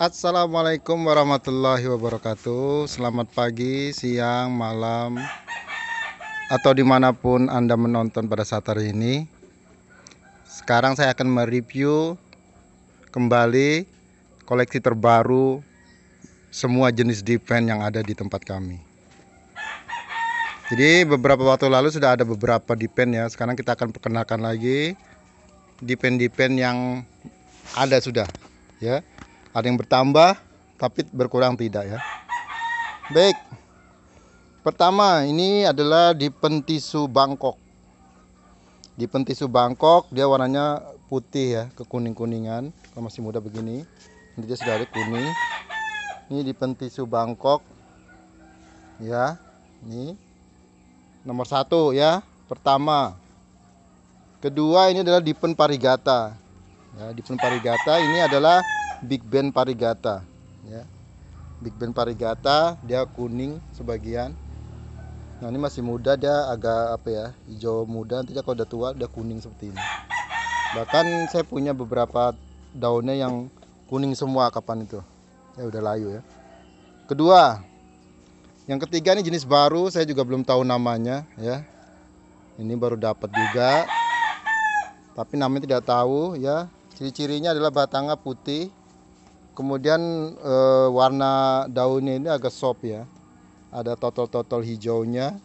Assalamualaikum warahmatullahi wabarakatuh Selamat pagi, siang, malam Atau dimanapun Anda menonton pada saat hari ini Sekarang saya akan mereview Kembali koleksi terbaru Semua jenis defense yang ada di tempat kami Jadi beberapa waktu lalu sudah ada beberapa defense ya Sekarang kita akan perkenalkan lagi Defense-defense yang ada sudah Ya ada yang bertambah tapi berkurang tidak ya baik pertama ini adalah di pentisu Bangkok di pentisu Bangkok dia warnanya putih ya kekuning-kuningan kalau masih muda begini nanti dia sudah ada kuning ini di pentisu Bangkok ya ini nomor satu ya pertama kedua ini adalah dipen parigata ya dipen parigata ini adalah Big Ben Parigata ya. Big Ben Parigata dia kuning sebagian. Nah, ini masih muda dia agak apa ya? hijau muda nanti kalau udah tua dia kuning seperti ini. Bahkan saya punya beberapa daunnya yang kuning semua kapan itu. Ya udah layu ya. Kedua, yang ketiga ini jenis baru, saya juga belum tahu namanya ya. Ini baru dapat juga. Tapi namanya tidak tahu ya. Ciri-cirinya adalah batangnya putih, Kemudian e, warna daunnya ini agak soft ya. Ada totol-totol hijaunya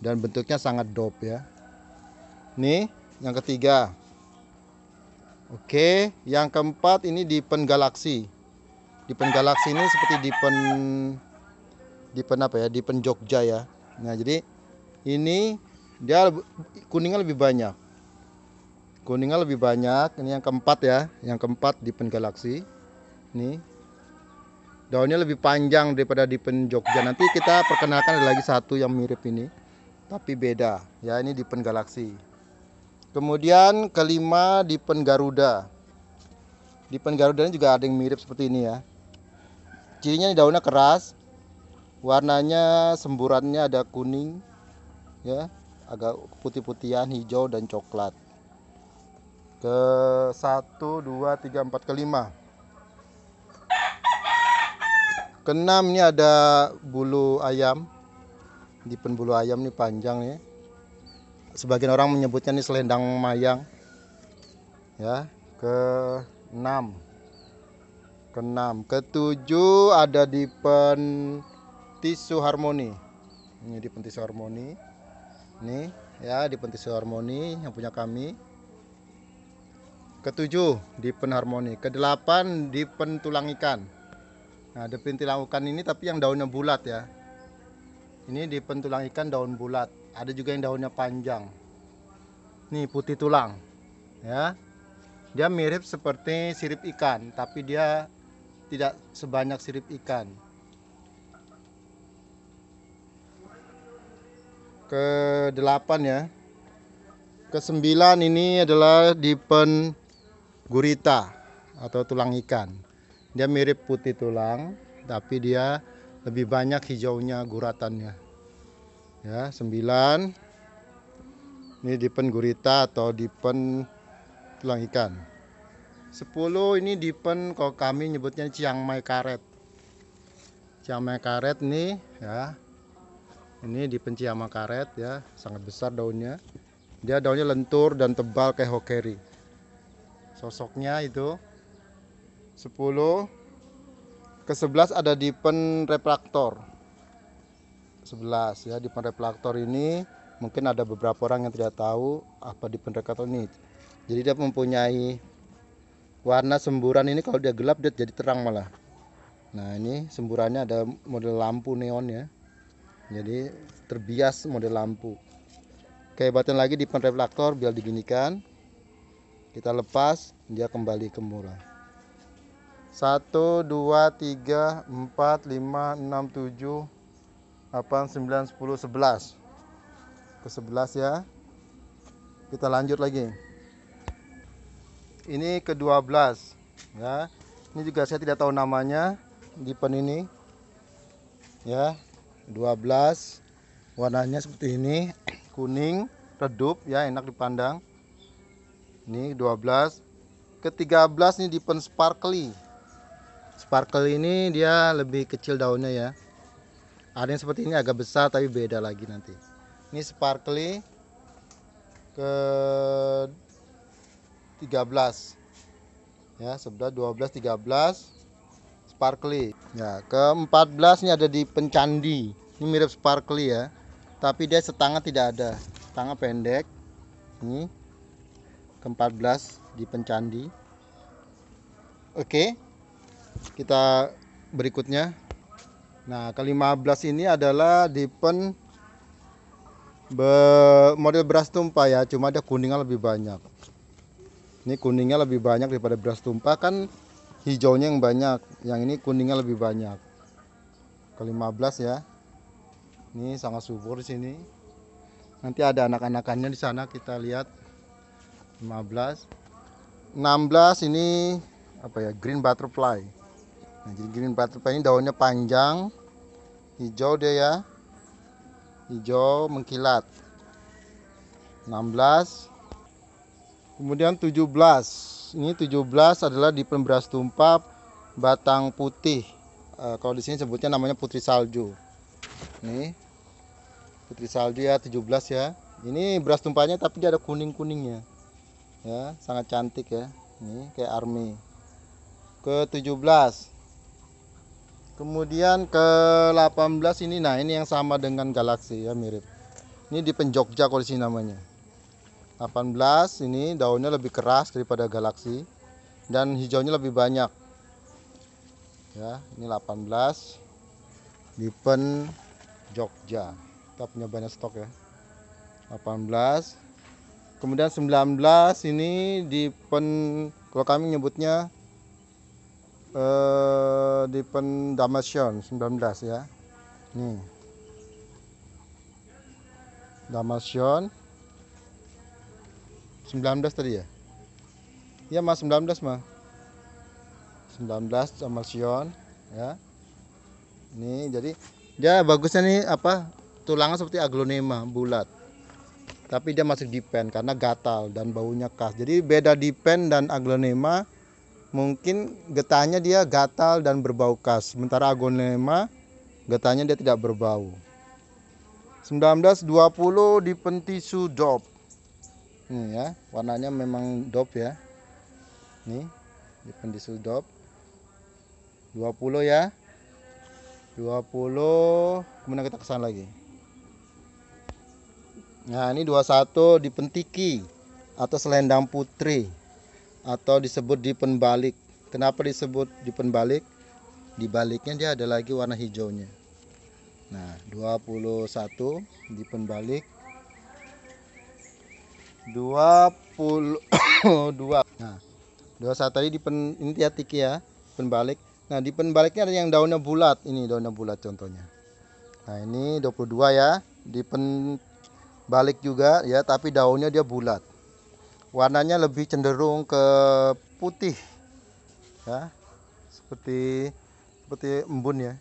dan bentuknya sangat dop ya. Nih, yang ketiga. Oke, yang keempat ini di galaksi Di galaksi ini seperti di pen di pen apa ya? Di pen Jogja ya. Nah, jadi ini dia kuningnya lebih banyak kuningnya lebih banyak ini yang keempat ya yang keempat di pen galaksi nih daunnya lebih panjang daripada di Jogja nanti kita perkenalkan ada lagi satu yang mirip ini tapi beda ya ini di galaksi kemudian kelima di garuda di garuda juga ada yang mirip seperti ini ya cirinya daunnya keras warnanya semburannya ada kuning ya agak putih-putihan hijau dan coklat ke satu, dua, tiga, empat, kelima. Kenam ini ada bulu ayam. Di pen bulu ayam ini panjang ya. Sebagian orang menyebutnya ini selendang mayang. Ya, ke-6. ke keenam. ke ketujuh ada di pen tisu harmoni. Ini di pen tisu harmoni. Nih, ya di pen tisu harmoni yang punya kami. Ketujuh di pen harmoni, kedelapan di pen tulang ikan. Nah, pentilang ikan ini tapi yang daunnya bulat ya. Ini di pentulang ikan daun bulat. Ada juga yang daunnya panjang. Nih putih tulang. Ya. Dia mirip seperti sirip ikan, tapi dia tidak sebanyak sirip ikan. Ke delapan ya. Ke sembilan ini adalah di pen gurita atau tulang ikan. Dia mirip putih tulang, tapi dia lebih banyak hijaunya guratannya. Ya, sembilan. Ini dipen gurita atau dipen tulang ikan. Sepuluh ini dipen kalau kami nyebutnya ciang mai karet. Ciang mai karet nih ya. Ini dipen ciang mai karet ya, sangat besar daunnya. Dia daunnya lentur dan tebal kayak hokeri. Sosoknya itu 10 ke 11 ada di pen refraktor 11 ya di pen reflektor ini mungkin ada beberapa orang yang tidak tahu apa di pen reflektor ini jadi dia mempunyai warna semburan ini kalau dia gelap dia jadi terang malah nah ini semburannya ada model lampu neon ya jadi terbias model lampu kehebatan lagi di pen reflektor biar diginikan kita lepas dia kembali ke murah 1, 2, 3, 4, 5, 6, 7, 8, 9, 10, 11 ke 11 ya kita lanjut lagi ini ke 12 ya ini juga saya tidak tahu namanya di pen ini ya 12 warnanya seperti ini kuning redup ya enak dipandang ini 12 ke 13 ini di pen sparkly sparkle ini dia lebih kecil daunnya ya ada yang seperti ini agak besar tapi beda lagi nanti ini sparkly ke 13 ya 11 12 13 sparkly ya ke 14 ini ada di pencandi ini mirip sparkly ya tapi dia setangah tidak ada setengah pendek ini ke 14 di pencandi oke okay kita berikutnya. Nah, ke-15 ini adalah dipen be model beras tumpah ya, cuma ada kuningnya lebih banyak. Ini kuningnya lebih banyak daripada beras tumpah kan hijaunya yang banyak. Yang ini kuningnya lebih banyak. Ke-15 ya. Ini sangat subur di sini. Nanti ada anak-anakannya di sana kita lihat. 15. 16 ini apa ya? Green butterfly. Nah, jadi green butterfly ini daunnya panjang, hijau dia ya. Hijau mengkilat. 16. Kemudian 17. Ini 17 adalah di pemberas tumpah batang putih. E, kalau di sini sebutnya namanya putri salju. Ini Putri salju ya 17 ya. Ini beras tumpahnya tapi dia ada kuning-kuningnya. Ya, sangat cantik ya. Ini kayak army. Ke 17 kemudian ke 18 ini nah ini yang sama dengan galaksi ya mirip ini di penjogja kalau namanya 18 ini daunnya lebih keras daripada galaksi dan hijaunya lebih banyak ya ini 18 di pen Jogja kita punya banyak stok ya 18 kemudian 19 ini di pen kalau kami nyebutnya uh, di sembilan 19 ya. Nih. sembilan 19 tadi ya. Iya Mas 19 Mas. 19 Damasion ya. Nih jadi dia bagusnya nih apa tulangnya seperti aglonema bulat tapi dia masih dipen karena gatal dan baunya khas jadi beda dipen dan aglonema mungkin getahnya dia gatal dan berbau khas. Sementara agonema getahnya dia tidak berbau. 1920 di pentisu dop. Ini ya, warnanya memang dop ya. Ini di pentisu dop. 20 ya. 20 kemudian kita kesan lagi. Nah, ini 21 di pentiki atau selendang putri atau disebut di penbalik. Kenapa disebut di penbalik? Di baliknya dia ada lagi warna hijaunya. Nah, 21 di penbalik 22. Nah, 21 tadi di pen ini ya tiki ya, penbalik. Nah, di penbaliknya ada yang daunnya bulat. Ini daunnya bulat contohnya. Nah, ini 22 ya, di penbalik juga ya, tapi daunnya dia bulat warnanya lebih cenderung ke putih ya seperti seperti embun ya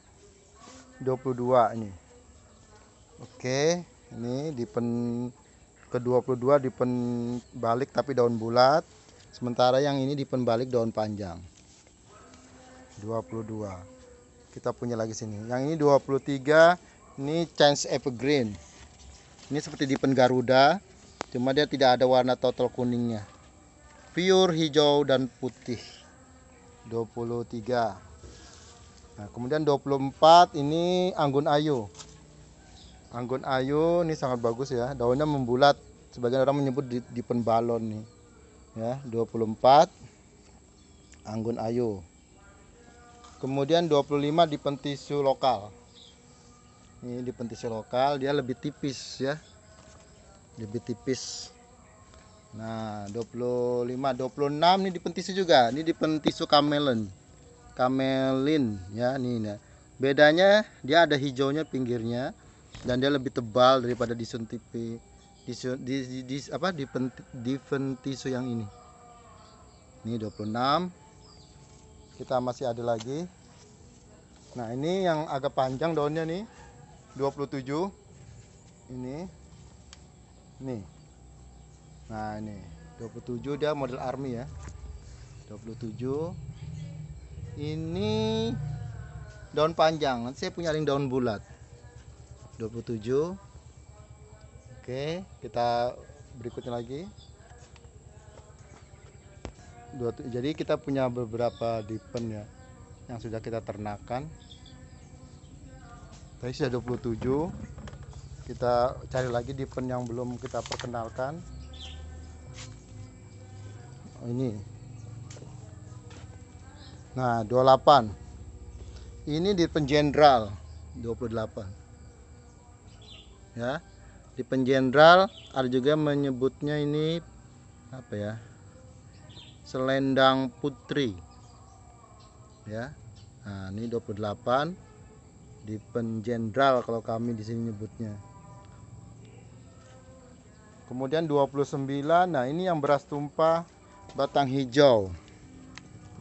22 ini Oke ini di pen ke 22 di pen balik tapi daun bulat sementara yang ini di pen balik daun panjang 22 kita punya lagi sini yang ini 23 ini chance evergreen ini seperti di pen Garuda cuma dia tidak ada warna total kuningnya pure hijau dan putih 23 nah kemudian 24 ini anggun ayu anggun ayu ini sangat bagus ya daunnya membulat sebagian orang menyebut di, di penbalon nih ya 24 anggun ayu kemudian 25 di pentisu lokal ini di pentisu lokal dia lebih tipis ya lebih tipis nah 25 26 ini di juga ini di pentisu kamelin ya nih ya. bedanya dia ada hijaunya pinggirnya dan dia lebih tebal daripada disun tipi di, di, di, apa di, penti, di pentisu yang ini ini 26 kita masih ada lagi nah ini yang agak panjang daunnya nih 27 ini nih nah ini 27 dia model army ya 27 ini daun panjang saya punya yang daun bulat 27 oke kita berikutnya lagi Dua, jadi kita punya beberapa dipen ya yang sudah kita ternakan tadi sudah 27 kita cari lagi di pen yang belum kita perkenalkan oh, ini nah 28 ini di pen jenderal 28 ya di pen jenderal ada juga menyebutnya ini apa ya selendang putri ya nah ini 28 di pen jenderal kalau kami di sini nyebutnya kemudian 29 nah ini yang beras tumpah batang hijau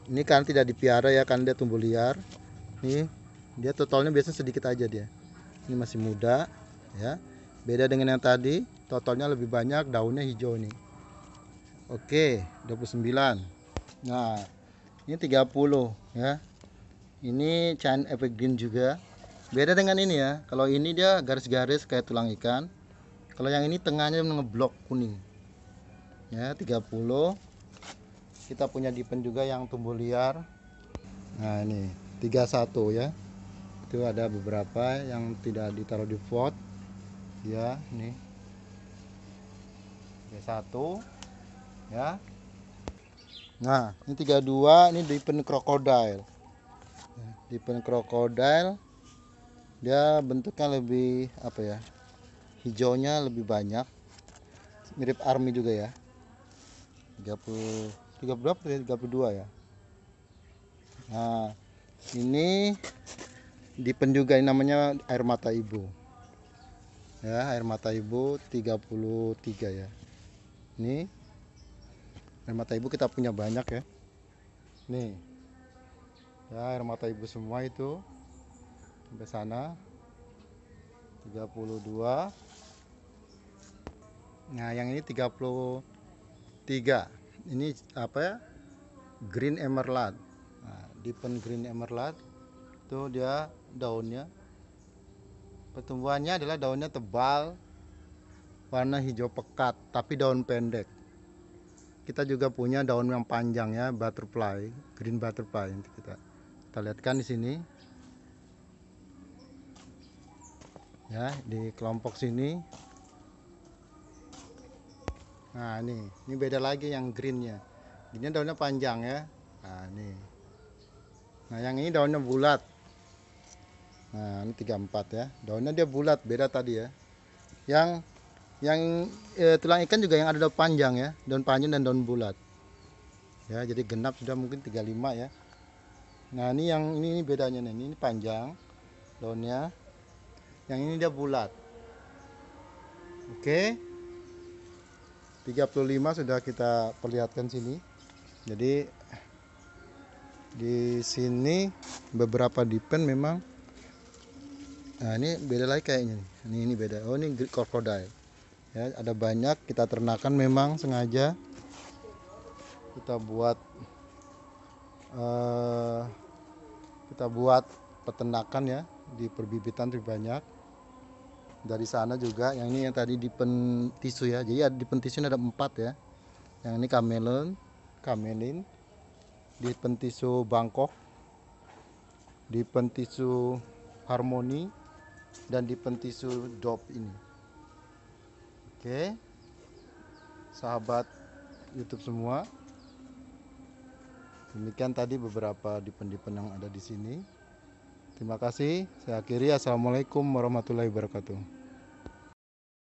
ini kan tidak dipiara ya kan dia tumbuh liar nih dia totalnya biasanya sedikit aja dia ini masih muda ya beda dengan yang tadi totalnya lebih banyak daunnya hijau nih oke 29 nah ini 30 ya ini chain evergreen juga beda dengan ini ya kalau ini dia garis-garis kayak tulang ikan kalau yang ini tengahnya ngeblok kuning ya 30 kita punya dipen juga yang tumbuh liar nah ini 31 ya itu ada beberapa yang tidak ditaruh di pot ya ini B1 ya nah ini 32 ini dipen krokodil dipen krokodil dia bentuknya lebih apa ya hijaunya lebih banyak mirip army juga ya 30 berapa 32 ya nah ini di juga ini namanya air mata ibu ya air mata ibu 33 ya ini air mata ibu kita punya banyak ya nih ya air mata ibu semua itu sampai sana 32 Nah, yang ini 33. Ini apa ya? Green emerald. Nah, Deepen green emerald. Itu dia daunnya. Pertumbuhannya adalah daunnya tebal, warna hijau pekat, tapi daun pendek. Kita juga punya daun yang panjang ya, butterfly, green butterfly kita. Kita lihatkan di sini. Ya, di kelompok sini Nah ini, ini beda lagi yang greennya. Ini daunnya panjang ya. Nah ini. Nah yang ini daunnya bulat. Nah ini 34 ya. Daunnya dia bulat, beda tadi ya. Yang yang eh, tulang ikan juga yang ada daun panjang ya. Daun panjang dan daun bulat. Ya jadi genap sudah mungkin 35 ya. Nah ini yang ini, ini bedanya nih. Ini, ini panjang daunnya. Yang ini dia bulat. Oke. Okay. 35 sudah kita perlihatkan sini jadi di sini beberapa dipen memang nah ini beda lagi kayaknya nih. ini ini beda oh ini crocodile ya ada banyak kita ternakan memang sengaja kita buat uh, kita buat peternakan ya di perbibitan lebih banyak dari sana juga yang ini yang tadi di pentisu ya jadi di pentisu ini ada empat ya yang ini kamelon kamelin di pentisu Bangkok di pentisu harmoni dan di pentisu dop ini oke sahabat YouTube semua demikian tadi beberapa dipen-dipen yang ada di sini Terima kasih. Saya akhiri. Assalamualaikum warahmatullahi wabarakatuh.